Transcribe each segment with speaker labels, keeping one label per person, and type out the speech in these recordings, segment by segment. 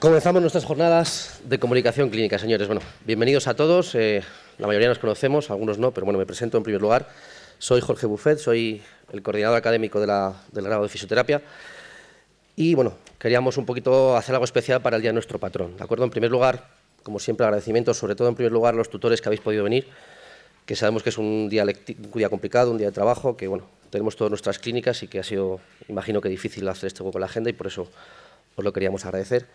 Speaker 1: Comenzamos nuestras jornadas de comunicación clínica, señores. Bueno, bienvenidos a todos. Eh, la mayoría nos conocemos, algunos no, pero bueno, me presento en primer lugar. Soy Jorge Buffet, soy el coordinador académico de la, del grado de fisioterapia. Y bueno, queríamos un poquito hacer algo especial para el día de nuestro patrón. ¿De acuerdo? En primer lugar, como siempre, agradecimientos, sobre todo en primer lugar a los tutores que habéis podido venir, que sabemos que es un día, complicado, un día de trabajo, que bueno, tenemos todas nuestras clínicas y que ha sido, imagino que difícil hacer este con la agenda y por eso os lo queríamos agradecer.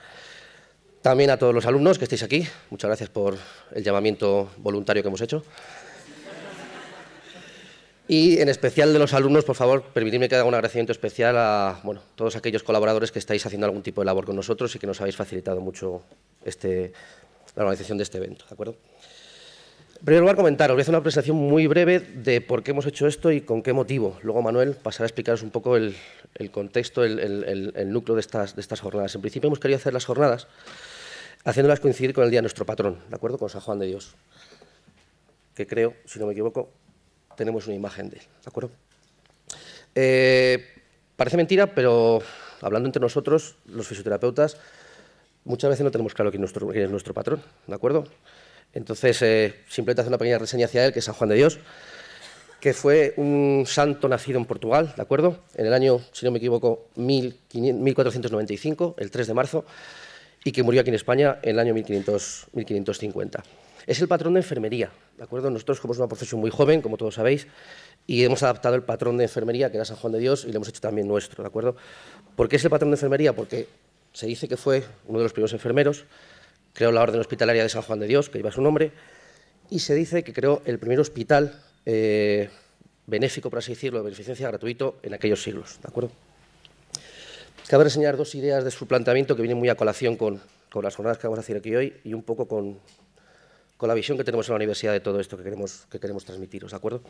Speaker 1: También a todos los alumnos que estáis aquí, muchas gracias por el llamamiento voluntario que hemos hecho. Y en especial de los alumnos, por favor, permitidme que haga un agradecimiento especial a bueno, todos aquellos colaboradores que estáis haciendo algún tipo de labor con nosotros y que nos habéis facilitado mucho este, la organización de este evento. ¿de acuerdo? En primer lugar, comentaros, voy a hacer una presentación muy breve de por qué hemos hecho esto y con qué motivo. Luego Manuel pasará a explicaros un poco el, contexto, el, núcleo de estas, de estas, jornadas. En principio hemos querido hacer las jornadas haciéndolas coincidir con el día de nuestro patrón, ¿de acuerdo? Con San Juan de Dios, que creo, si no me equivoco, tenemos una imagen de él, ¿de acuerdo? Eh, parece mentira, pero hablando entre nosotros, los fisioterapeutas, muchas veces no tenemos claro nuestro, quién es nuestro patrón, ¿de acuerdo? Entonces, eh, simplemente hacer una pequeña reseña hacia él, que es San Juan de Dios, que fue un santo nacido en Portugal, ¿de acuerdo? En el año, si no me equivoco, 1495, el 3 de marzo, y que murió aquí en España en el año 1500, 1550. Es el patrón de enfermería, ¿de acuerdo? Nosotros, como es una profesión muy joven, como todos sabéis, y hemos adaptado el patrón de enfermería, que era San Juan de Dios, y lo hemos hecho también nuestro, ¿de acuerdo? ¿Por qué es el patrón de enfermería? Porque se dice que fue uno de los primeros enfermeros, creó la Orden Hospitalaria de San Juan de Dios, que lleva su nombre, y se dice que creó el primer hospital eh, benéfico, por así decirlo, de beneficencia gratuito en aquellos siglos. ¿De acuerdo? Cabe reseñar dos ideas de su planteamiento que vienen muy a colación con, las jornadas que vamos a hacer aquí hoy y un poco con, con la visión que tenemos en la universidad de todo esto que queremos, que queremos transmitiros, ¿de acuerdo?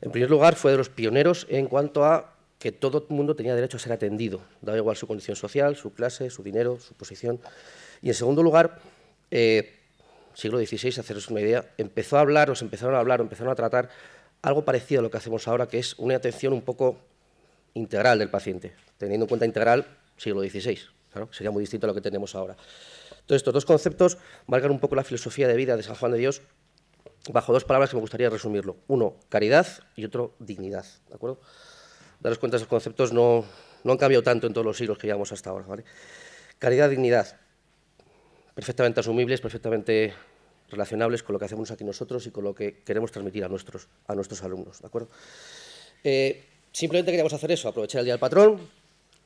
Speaker 1: En primer lugar, fue de los pioneros en cuanto a que todo el mundo tenía derecho a ser atendido, daba igual su condición social, su clase, su dinero, su posición. Y en segundo lugar, eh, siglo XVI, haceros una idea, empezó a hablar, se empezaron a hablar, empezaron a tratar algo parecido a lo que hacemos ahora, que es una atención un poco integral del paciente, teniendo en cuenta integral siglo XVI, claro, sería muy distinto a lo que tenemos ahora. Entonces, estos dos conceptos marcan un poco la filosofía de vida de San Juan de Dios bajo dos palabras que me gustaría resumirlo. Uno, caridad y otro, dignidad. ¿De acuerdo? daros cuenta, esos conceptos no, no han cambiado tanto en todos los siglos que llevamos hasta ahora. ¿vale? Caridad, dignidad, perfectamente asumibles, perfectamente relacionables con lo que hacemos aquí nosotros y con lo que queremos transmitir a nuestros, a nuestros alumnos. ¿de acuerdo? Eh, simplemente queríamos hacer eso, aprovechar el Día del Patrón,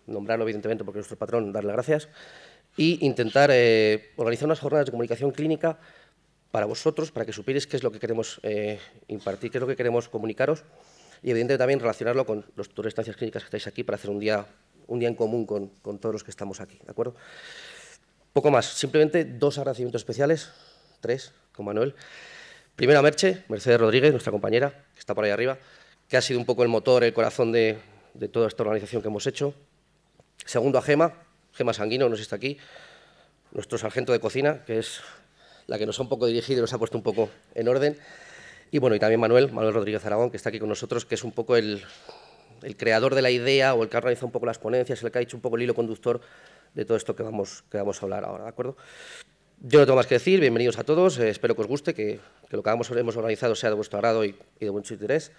Speaker 1: nombrarlo evidentemente porque es nuestro patrón, darle las gracias, y intentar eh, organizar unas jornadas de comunicación clínica para vosotros, para que supierais qué es lo que queremos eh, impartir, qué es lo que queremos comunicaros y evidentemente también relacionarlo con los turistas de clínicas que estáis aquí para hacer un día, un día en común con, todos los que estamos aquí, ¿de acuerdo? Poco más, simplemente dos agradecimientos especiales, tres, con Manuel. Primero a Merche, Mercedes Rodríguez, nuestra compañera, que está por ahí arriba, que ha sido un poco el motor, el corazón de, de toda esta organización que hemos hecho. Segundo a Gema, Gema Sanguino, no sé está aquí, nuestro sargento de cocina, que es la que nos ha un poco dirigido y nos ha puesto un poco en orden. Y bueno, y también Manuel, Manuel Rodríguez Aragón, que está aquí con nosotros, que es un poco el, creador de la idea o el que ha organizado un poco las ponencias, el que ha hecho un poco el hilo conductor de todo esto que vamos, que vamos a hablar ahora, ¿de acuerdo? Yo no tengo más que decir, bienvenidos a todos, eh, espero que os guste, que, lo que hemos organizado sea de vuestro agrado y, de mucho interés.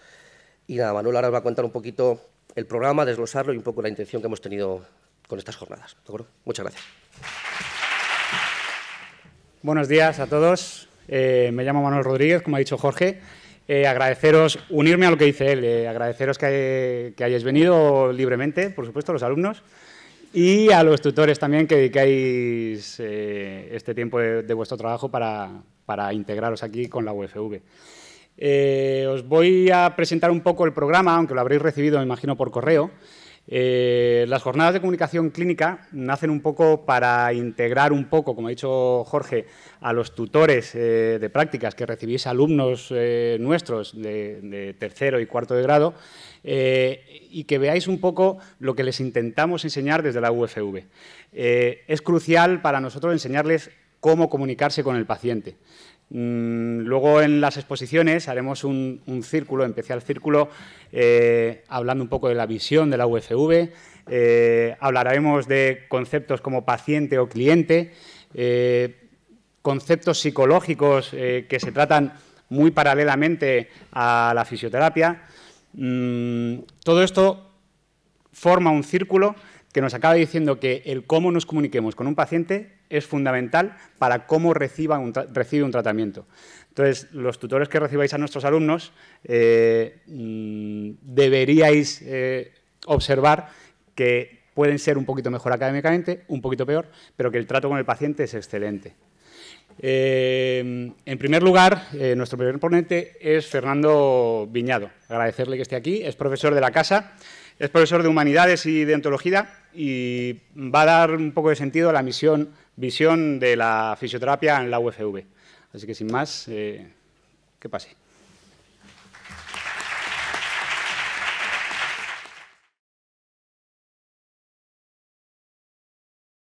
Speaker 1: Y nada, Manuel ahora va a contar un poquito el programa, desglosarlo y un poco la intención que hemos tenido con estas jornadas, ¿de acuerdo? Muchas gracias.
Speaker 2: Buenos días a todos. Eh, me llamo Manuel Rodríguez, como ha dicho Jorge. Eh, agradeceros, unirme a lo que dice él, eh, agradeceros que, hayáis venido libremente, por supuesto, los alumnos y a los tutores también que dedicáis este tiempo de, vuestro trabajo para, integraros aquí con la UFV. os voy a presentar un poco el programa, aunque lo habréis recibido, me imagino, por correo. Eh, las jornadas de comunicación clínica nacen un poco para integrar un poco, como ha dicho Jorge, a los tutores eh, de prácticas que recibís alumnos eh, nuestros de, tercero y cuarto de grado y que veáis un poco lo que les intentamos enseñar desde la UFV. es crucial para nosotros enseñarles cómo comunicarse con el paciente. Mm, luego en las exposiciones haremos un, círculo, empecé al círculo eh, hablando un poco de la visión de la UFV, eh, hablaremos de conceptos como paciente o cliente, eh, conceptos psicológicos que se tratan muy paralelamente a la fisioterapia. Mm, todo esto forma un círculo que nos acaba diciendo que el cómo nos comuniquemos con un paciente es fundamental para cómo recibe un tratamiento. Entonces, los tutores que recibáis a nuestros alumnos eh, mm, deberíais eh, observar que pueden ser un poquito mejor académicamente, un poquito peor, pero que el trato con el paciente es excelente. Eh, en primer lugar, nuestro primer ponente es Fernando Viñado. Agradecerle que esté aquí. Es profesor de la casa, es profesor de Humanidades y de Ontología y va a dar un poco de sentido a la misión visión de la fisioterapia en la UFV. Así que sin más, eh, que pase.